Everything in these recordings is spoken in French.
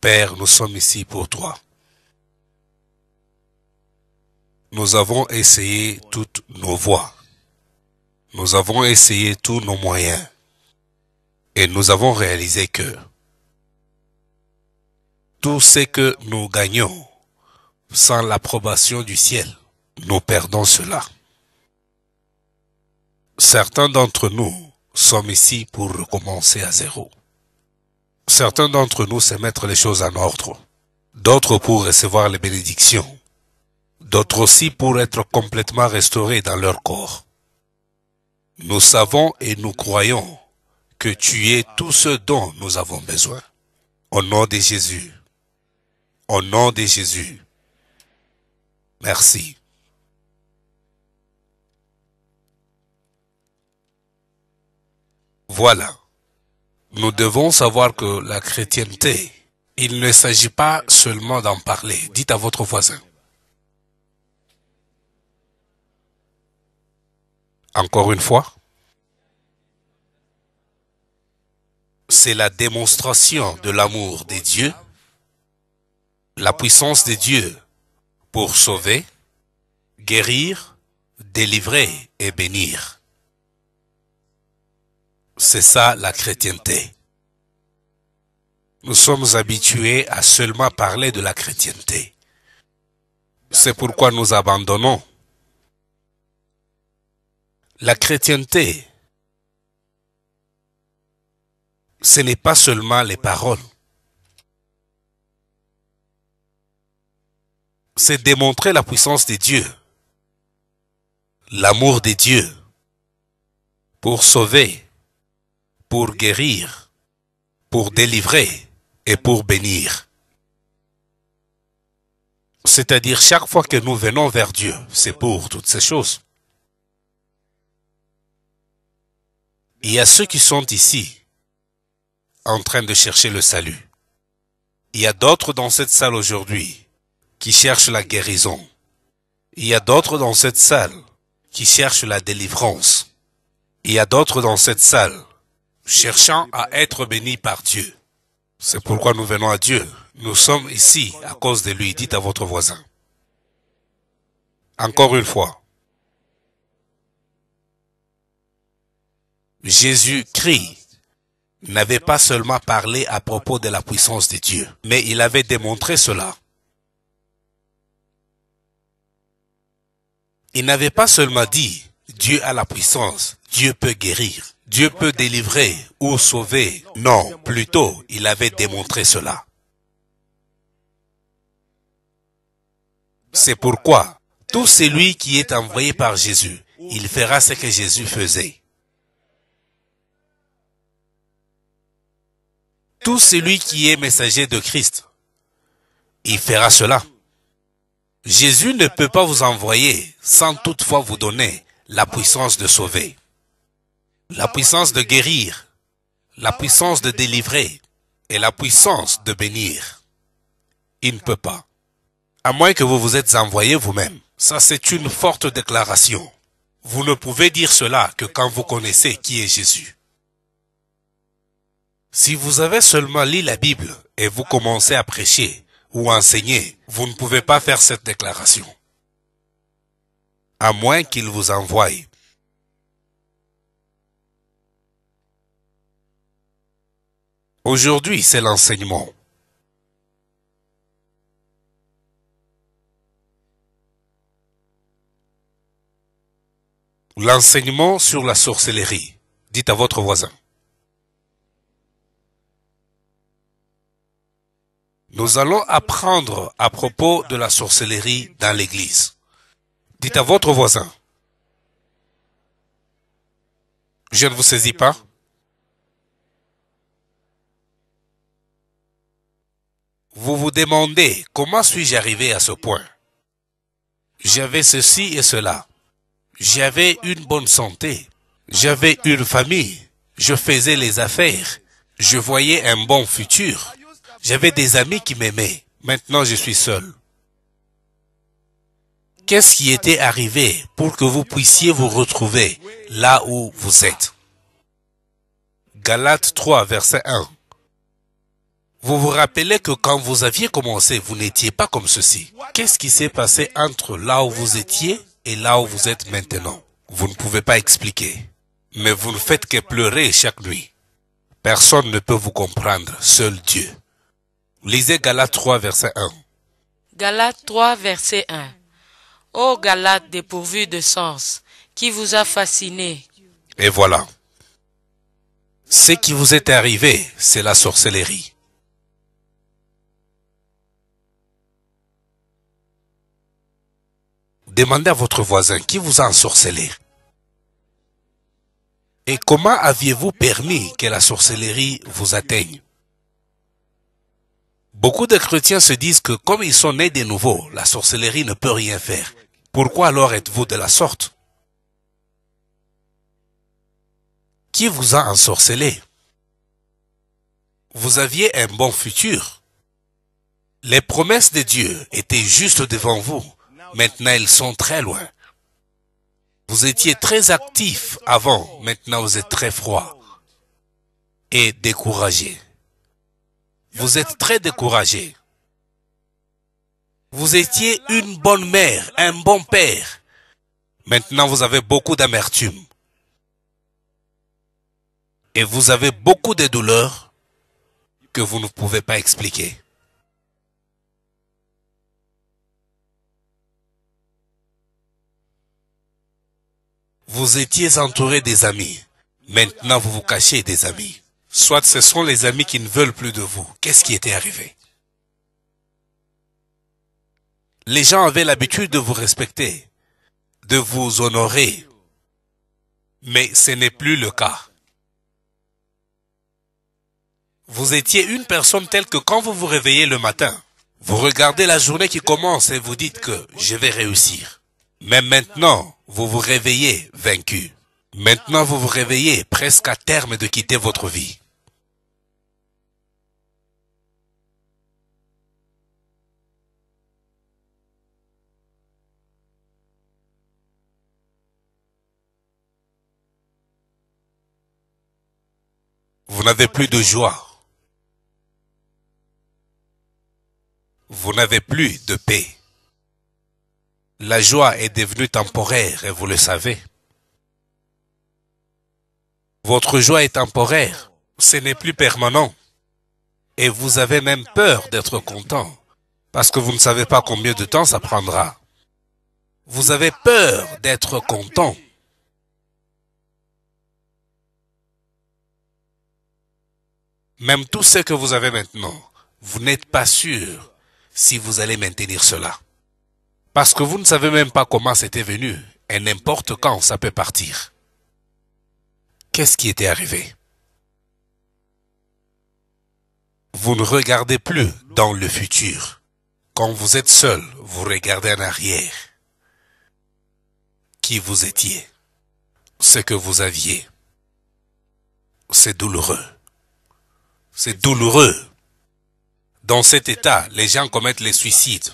Père, nous sommes ici pour toi. Nous avons essayé toutes nos voies. Nous avons essayé tous nos moyens. Et nous avons réalisé que tout ce que nous gagnons sans l'approbation du ciel, nous perdons cela. Certains d'entre nous sommes ici pour recommencer à zéro. Certains d'entre nous se mettre les choses en ordre, d'autres pour recevoir les bénédictions, d'autres aussi pour être complètement restaurés dans leur corps. Nous savons et nous croyons que tu es tout ce dont nous avons besoin. Au nom de Jésus. Au nom de Jésus. Merci. Voilà. Nous devons savoir que la chrétienté, il ne s'agit pas seulement d'en parler. Dites à votre voisin. Encore une fois. C'est la démonstration de l'amour des dieux, la puissance des dieux pour sauver, guérir, délivrer et bénir. C'est ça la chrétienté. Nous sommes habitués à seulement parler de la chrétienté. C'est pourquoi nous abandonnons. La chrétienté, ce n'est pas seulement les paroles. C'est démontrer la puissance de Dieu, l'amour de Dieu, pour sauver, pour guérir, pour délivrer et pour bénir. C'est-à-dire chaque fois que nous venons vers Dieu, c'est pour toutes ces choses. Il y a ceux qui sont ici en train de chercher le salut. Il y a d'autres dans cette salle aujourd'hui qui cherchent la guérison. Il y a d'autres dans cette salle qui cherchent la délivrance. Il y a d'autres dans cette salle cherchant à être béni par Dieu. C'est pourquoi nous venons à Dieu. Nous sommes ici à cause de lui, dites à votre voisin. Encore une fois. Jésus-Christ n'avait pas seulement parlé à propos de la puissance de Dieu, mais il avait démontré cela. Il n'avait pas seulement dit, Dieu a la puissance, Dieu peut guérir. Dieu peut délivrer ou sauver. Non, plutôt, il avait démontré cela. C'est pourquoi tout celui qui est envoyé par Jésus, il fera ce que Jésus faisait. Tout celui qui est messager de Christ, il fera cela. Jésus ne peut pas vous envoyer sans toutefois vous donner la puissance de sauver la puissance de guérir, la puissance de délivrer et la puissance de bénir. Il ne peut pas. À moins que vous vous êtes envoyé vous-même. Ça, c'est une forte déclaration. Vous ne pouvez dire cela que quand vous connaissez qui est Jésus. Si vous avez seulement lu la Bible et vous commencez à prêcher ou à enseigner, vous ne pouvez pas faire cette déclaration. À moins qu'il vous envoie Aujourd'hui, c'est l'enseignement. L'enseignement sur la sorcellerie. Dites à votre voisin. Nous allons apprendre à propos de la sorcellerie dans l'église. Dites à votre voisin. Je ne vous saisis pas. Vous vous demandez, comment suis-je arrivé à ce point J'avais ceci et cela. J'avais une bonne santé. J'avais une famille. Je faisais les affaires. Je voyais un bon futur. J'avais des amis qui m'aimaient. Maintenant, je suis seul. Qu'est-ce qui était arrivé pour que vous puissiez vous retrouver là où vous êtes Galates 3, verset 1. Vous vous rappelez que quand vous aviez commencé, vous n'étiez pas comme ceci. Qu'est-ce qui s'est passé entre là où vous étiez et là où vous êtes maintenant Vous ne pouvez pas expliquer. Mais vous ne faites que pleurer chaque nuit. Personne ne peut vous comprendre, seul Dieu. Lisez Galate 3, verset 1. Galates 3, verset 1. Ô Galates dépourvu de sens, qui vous a fasciné. Et voilà. Ce qui vous est arrivé, c'est la sorcellerie. Demandez à votre voisin qui vous a ensorcelé. Et comment aviez-vous permis que la sorcellerie vous atteigne Beaucoup de chrétiens se disent que comme ils sont nés de nouveau, la sorcellerie ne peut rien faire. Pourquoi alors êtes-vous de la sorte Qui vous a ensorcelé Vous aviez un bon futur. Les promesses de Dieu étaient juste devant vous. Maintenant, ils sont très loin. Vous étiez très actif avant. Maintenant, vous êtes très froid et découragé. Vous êtes très découragé. Vous étiez une bonne mère, un bon père. Maintenant, vous avez beaucoup d'amertume. Et vous avez beaucoup de douleurs que vous ne pouvez pas expliquer. Vous étiez entouré des amis. Maintenant, vous vous cachez des amis. Soit ce sont les amis qui ne veulent plus de vous. Qu'est-ce qui était arrivé Les gens avaient l'habitude de vous respecter, de vous honorer. Mais ce n'est plus le cas. Vous étiez une personne telle que quand vous vous réveillez le matin, vous regardez la journée qui commence et vous dites que je vais réussir. Mais maintenant, vous vous réveillez vaincu. Maintenant, vous vous réveillez presque à terme de quitter votre vie. Vous n'avez plus de joie. Vous n'avez plus de paix. La joie est devenue temporaire, et vous le savez. Votre joie est temporaire, ce n'est plus permanent. Et vous avez même peur d'être content, parce que vous ne savez pas combien de temps ça prendra. Vous avez peur d'être content. Même tout ce que vous avez maintenant, vous n'êtes pas sûr si vous allez maintenir cela. Parce que vous ne savez même pas comment c'était venu. Et n'importe quand, ça peut partir. Qu'est-ce qui était arrivé Vous ne regardez plus dans le futur. Quand vous êtes seul, vous regardez en arrière. Qui vous étiez Ce que vous aviez. C'est douloureux. C'est douloureux. Dans cet état, les gens commettent les suicides.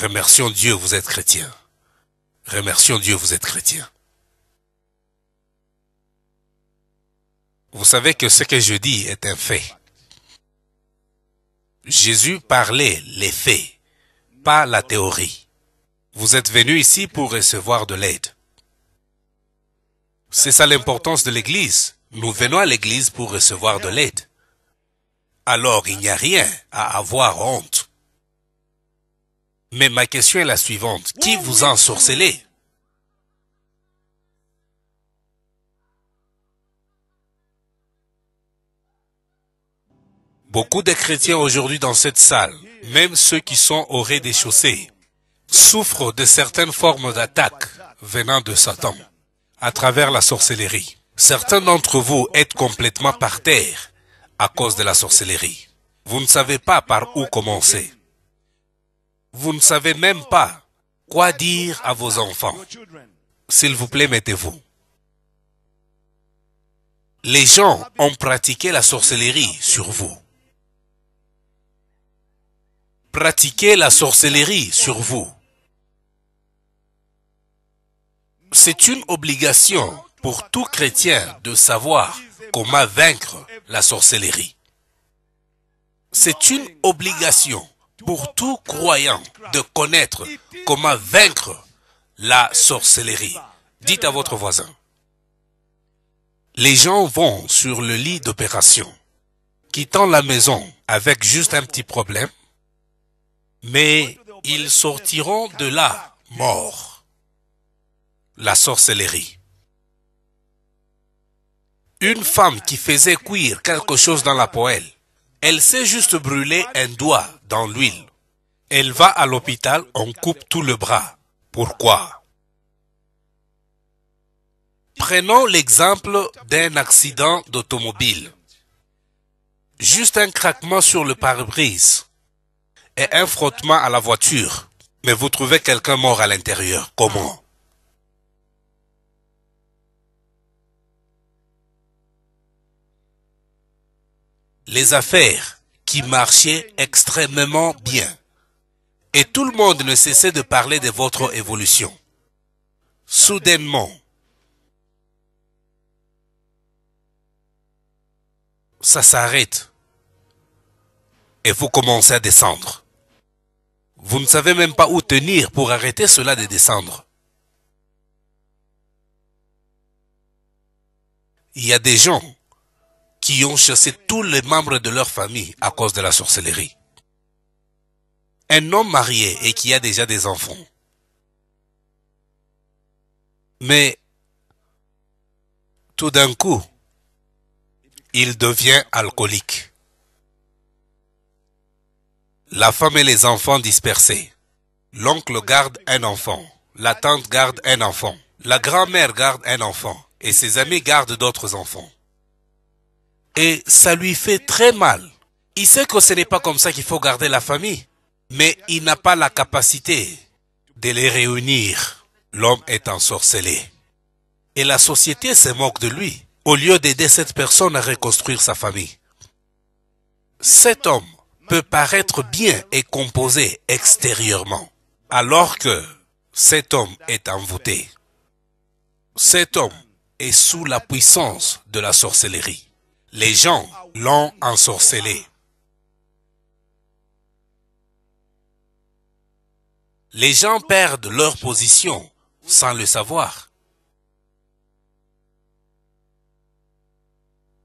Remercions Dieu, vous êtes chrétien. Remercions Dieu, vous êtes chrétien. Vous savez que ce que je dis est un fait. Jésus parlait les faits, pas la théorie. Vous êtes venu ici pour recevoir de l'aide. C'est ça l'importance de l'Église. Nous venons à l'Église pour recevoir de l'aide. Alors il n'y a rien à avoir honte. Mais ma question est la suivante. Qui vous a ensorcelé Beaucoup de chrétiens aujourd'hui dans cette salle, même ceux qui sont au rez de chaussée souffrent de certaines formes d'attaques venant de Satan à travers la sorcellerie. Certains d'entre vous êtes complètement par terre à cause de la sorcellerie. Vous ne savez pas par où commencer. Vous ne savez même pas quoi dire à vos enfants. S'il vous plaît, mettez-vous. Les gens ont pratiqué la sorcellerie sur vous. Pratiquez la sorcellerie sur vous. C'est une obligation pour tout chrétien de savoir comment vaincre la sorcellerie. C'est une obligation pour tout croyant de connaître comment vaincre la sorcellerie. Dites à votre voisin. Les gens vont sur le lit d'opération, quittant la maison avec juste un petit problème, mais ils sortiront de là morts. La sorcellerie. Une femme qui faisait cuire quelque chose dans la poêle, elle s'est juste brûlée un doigt l'huile. Elle va à l'hôpital, on coupe tout le bras. Pourquoi Prenons l'exemple d'un accident d'automobile. Juste un craquement sur le pare-brise et un frottement à la voiture. Mais vous trouvez quelqu'un mort à l'intérieur. Comment Les affaires, qui marchait extrêmement bien. Et tout le monde ne cessait de parler de votre évolution. Soudainement, ça s'arrête et vous commencez à descendre. Vous ne savez même pas où tenir pour arrêter cela de descendre. Il y a des gens qui ont chassé tous les membres de leur famille à cause de la sorcellerie. Un homme marié et qui a déjà des enfants. Mais tout d'un coup, il devient alcoolique. La femme et les enfants dispersés. L'oncle garde un enfant, la tante garde un enfant, la grand-mère garde un enfant et ses amis gardent d'autres enfants et ça lui fait très mal. Il sait que ce n'est pas comme ça qu'il faut garder la famille, mais il n'a pas la capacité de les réunir. L'homme est ensorcelé. Et la société se moque de lui, au lieu d'aider cette personne à reconstruire sa famille. Cet homme peut paraître bien et composé extérieurement, alors que cet homme est envoûté. Cet homme est sous la puissance de la sorcellerie les gens l'ont ensorcelé. Les gens perdent leur position sans le savoir.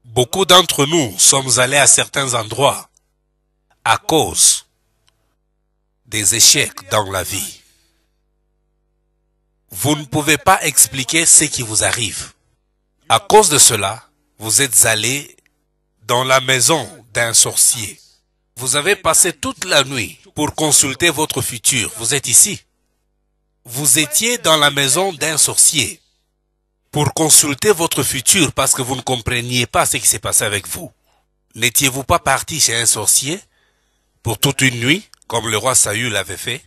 Beaucoup d'entre nous sommes allés à certains endroits à cause des échecs dans la vie. Vous ne pouvez pas expliquer ce qui vous arrive. À cause de cela, vous êtes allés dans la maison d'un sorcier. Vous avez passé toute la nuit pour consulter votre futur. Vous êtes ici. Vous étiez dans la maison d'un sorcier pour consulter votre futur parce que vous ne compreniez pas ce qui s'est passé avec vous. N'étiez-vous pas parti chez un sorcier pour toute une nuit, comme le roi Saül l'avait fait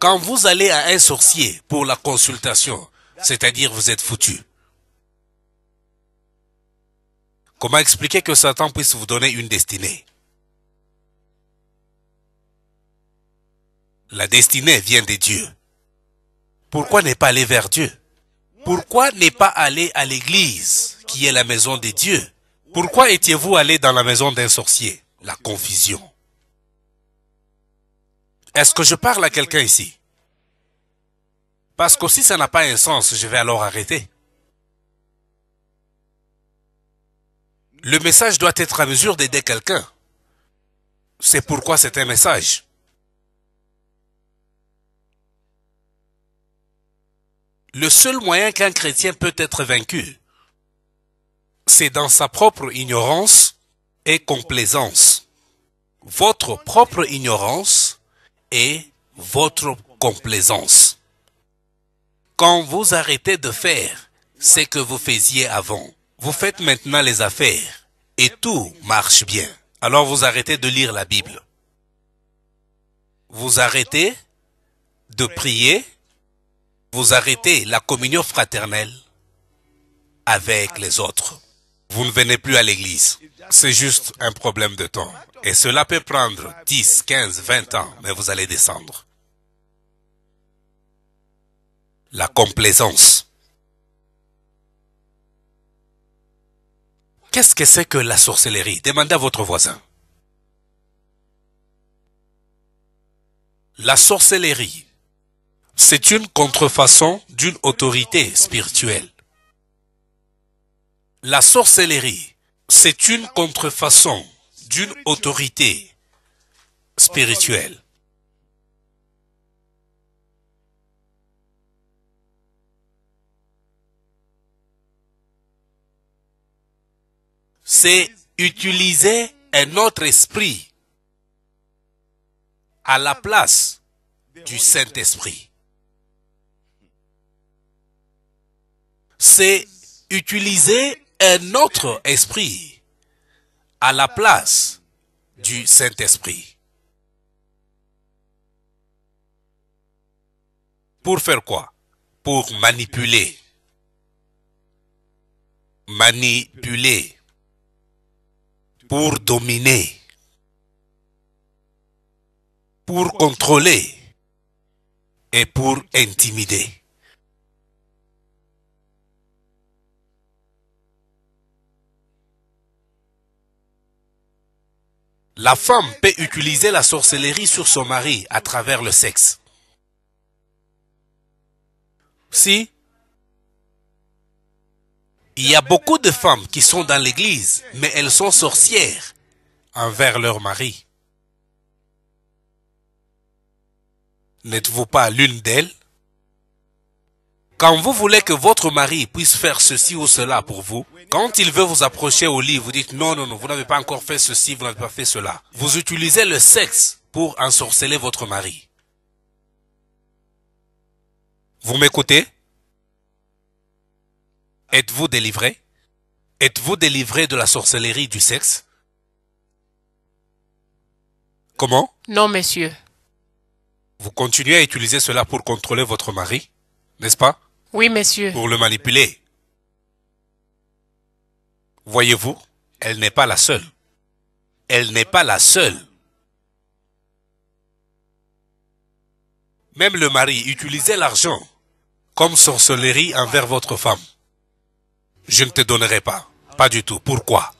Quand vous allez à un sorcier pour la consultation, c'est-à-dire vous êtes foutu. Comment expliquer que Satan puisse vous donner une destinée La destinée vient de Dieu. Pourquoi n'est pas aller vers Dieu Pourquoi n'est pas aller à l'église qui est la maison de Dieu Pourquoi étiez-vous allé dans la maison d'un sorcier La confusion. Est-ce que je parle à quelqu'un ici Parce que si ça n'a pas un sens, je vais alors arrêter. Le message doit être à mesure d'aider quelqu'un. C'est pourquoi c'est un message. Le seul moyen qu'un chrétien peut être vaincu, c'est dans sa propre ignorance et complaisance. Votre propre ignorance et votre complaisance. Quand vous arrêtez de faire ce que vous faisiez avant, vous faites maintenant les affaires et tout marche bien. Alors vous arrêtez de lire la Bible. Vous arrêtez de prier. Vous arrêtez la communion fraternelle avec les autres. Vous ne venez plus à l'église. C'est juste un problème de temps. Et cela peut prendre 10, 15, 20 ans, mais vous allez descendre. La complaisance. Qu'est-ce que c'est que la sorcellerie Demandez à votre voisin. La sorcellerie, c'est une contrefaçon d'une autorité spirituelle. La sorcellerie, c'est une contrefaçon d'une autorité spirituelle. c'est utiliser un autre esprit à la place du Saint-Esprit. C'est utiliser un autre esprit à la place du Saint-Esprit. Pour faire quoi Pour manipuler. Manipuler pour dominer, pour contrôler et pour intimider. La femme peut utiliser la sorcellerie sur son mari à travers le sexe. Si il y a beaucoup de femmes qui sont dans l'église, mais elles sont sorcières envers leur mari. N'êtes-vous pas l'une d'elles Quand vous voulez que votre mari puisse faire ceci ou cela pour vous, quand il veut vous approcher au lit, vous dites non, non, non, vous n'avez pas encore fait ceci, vous n'avez pas fait cela. Vous utilisez le sexe pour ensorceler votre mari. Vous m'écoutez Êtes-vous délivré Êtes-vous délivré de la sorcellerie du sexe Comment Non, monsieur. Vous continuez à utiliser cela pour contrôler votre mari, n'est-ce pas Oui, monsieur. Pour le manipuler. Voyez-vous, elle n'est pas la seule. Elle n'est pas la seule. Même le mari utilisait l'argent comme sorcellerie envers votre femme je ne te donnerai pas. Pas du tout. Pourquoi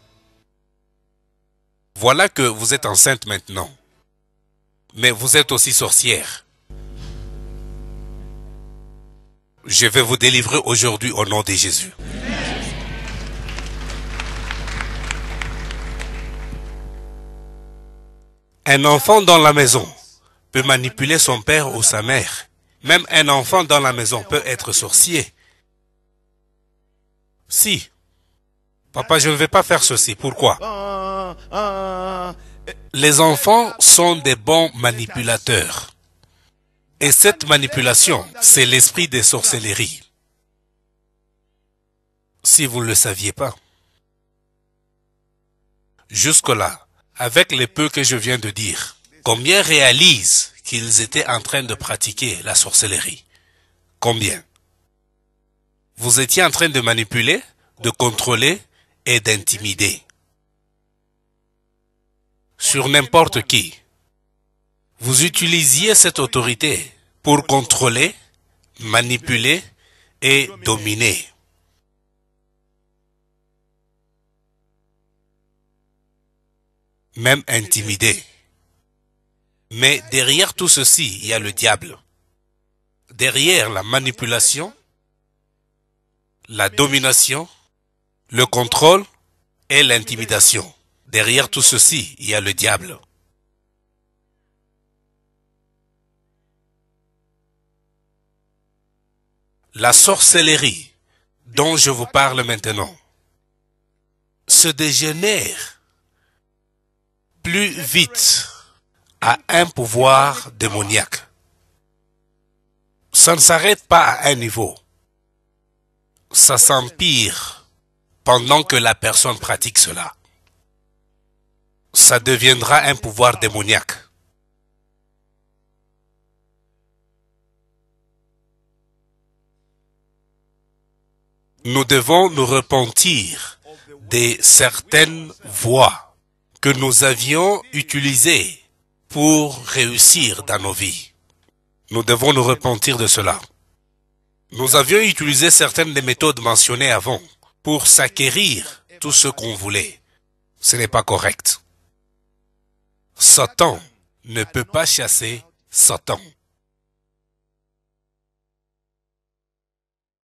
Voilà que vous êtes enceinte maintenant. Mais vous êtes aussi sorcière. Je vais vous délivrer aujourd'hui au nom de Jésus. Un enfant dans la maison peut manipuler son père ou sa mère. Même un enfant dans la maison peut être sorcier. Si. Papa, je ne vais pas faire ceci. Pourquoi Les enfants sont des bons manipulateurs. Et cette manipulation, c'est l'esprit des sorcelleries. Si vous ne le saviez pas. Jusque-là, avec les peu que je viens de dire, combien réalisent qu'ils étaient en train de pratiquer la sorcellerie Combien vous étiez en train de manipuler, de contrôler et d'intimider sur n'importe qui. Vous utilisiez cette autorité pour contrôler, manipuler et dominer. Même intimider. Mais derrière tout ceci, il y a le diable. Derrière la manipulation, la domination, le contrôle et l'intimidation. Derrière tout ceci, il y a le diable. La sorcellerie dont je vous parle maintenant se dégénère plus vite à un pouvoir démoniaque. Ça ne s'arrête pas à un niveau ça s'empire pendant que la personne pratique cela. Ça deviendra un pouvoir démoniaque. Nous devons nous repentir des certaines voies que nous avions utilisées pour réussir dans nos vies. Nous devons nous repentir de cela. Nous avions utilisé certaines des méthodes mentionnées avant pour s'acquérir tout ce qu'on voulait. Ce n'est pas correct. Satan ne peut pas chasser Satan.